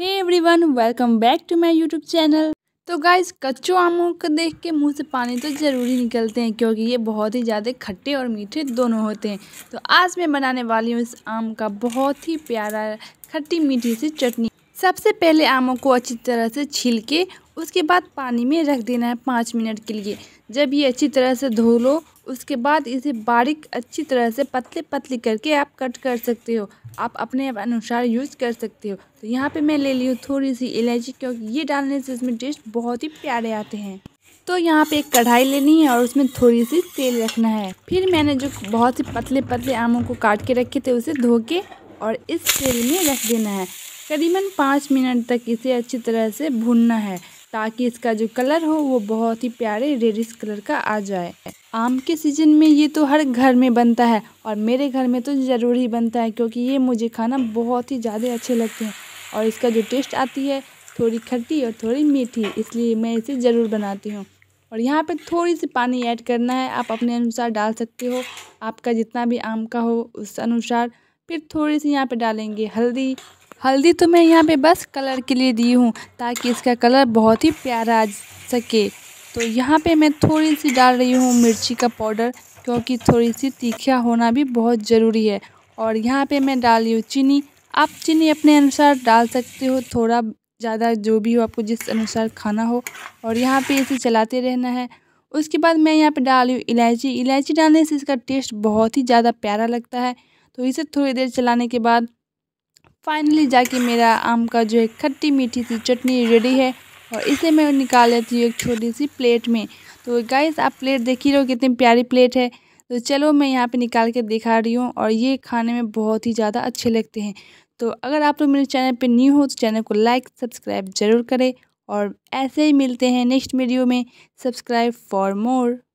hey everyone welcome back to my YouTube channel तो guys कच्चों आमों को देख के मुंह से पानी तो ज़रूरी निकलते हैं क्योंकि ये बहुत ही ज़्यादा खट्टे और मीठे दोनों होते हैं तो आज मैं बनाने वाली हूँ इस आम का बहुत ही प्यारा खट्टी मीठी सी चटनी सबसे पहले आमों को अच्छी तरह से छील के उसके बाद पानी में रख देना है पाँच मिनट के लिए जब ये अच्छी तरह से धो लो उसके बाद इसे बारीक अच्छी तरह से पतले पतले करके आप कट कर सकते हो आप अपने अनुसार यूज़ कर सकते हो तो यहाँ पे मैं ले ली हूँ थोड़ी सी इलायची क्योंकि ये डालने से इसमें टेस्ट बहुत ही प्यारे आते हैं तो यहाँ पे एक कढ़ाई लेनी है और उसमें थोड़ी सी तेल रखना है फिर मैंने जो बहुत ही पतले पतले आमों को काट के रखे थे उसे धो के और इस तेल में रख देना है करीबन पाँच मिनट तक इसे अच्छी तरह से भूनना है ताकि इसका जो कलर हो वो बहुत ही प्यारे रेडिस कलर का आ जाए आम के सीज़न में ये तो हर घर में बनता है और मेरे घर में तो ज़रूर ही बनता है क्योंकि ये मुझे खाना बहुत ही ज़्यादा अच्छे लगते हैं और इसका जो टेस्ट आती है थोड़ी खट्टी और थोड़ी मीठी इसलिए मैं इसे ज़रूर बनाती हूँ और यहाँ पे थोड़ी सी पानी ऐड करना है आप अपने अनुसार डाल सकते हो आपका जितना भी आम का हो उस अनुसार फिर थोड़ी सी यहाँ पे डालेंगे हल्दी हल्दी तो मैं यहाँ पे बस कलर के लिए दी हूँ ताकि इसका कलर बहुत ही प्यारा आ सके तो यहाँ पे मैं थोड़ी सी डाल रही हूँ मिर्ची का पाउडर क्योंकि थोड़ी सी तीखा होना भी बहुत ज़रूरी है और यहाँ पे मैं डाल रही हूँ चीनी आप चीनी अपने अनुसार डाल सकते हो थोड़ा ज़्यादा जो भी हो आपको जिस अनुसार खाना हो और यहाँ पर इसे चलाते रहना है उसके बाद मैं यहाँ पर डाल रही हूँ इलायची इलायची डालने से इसका टेस्ट बहुत ही ज़्यादा प्यारा लगता है तो इसे थोड़ी देर चलाने के बाद फाइनली जाके मेरा आम का जो है खट्टी मीठी सी चटनी रेडी है और इसे मैं निकाल लेती हूँ एक छोटी सी प्लेट में तो गाइस आप प्लेट देख ही रहो कितनी प्यारी प्लेट है तो चलो मैं यहाँ पे निकाल के दिखा रही हूँ और ये खाने में बहुत ही ज़्यादा अच्छे लगते हैं तो अगर आप लोग मेरे चैनल पर न्यू हो तो चैनल को लाइक सब्सक्राइब ज़रूर करें और ऐसे ही मिलते हैं नेक्स्ट वीडियो में सब्सक्राइब फॉर मोर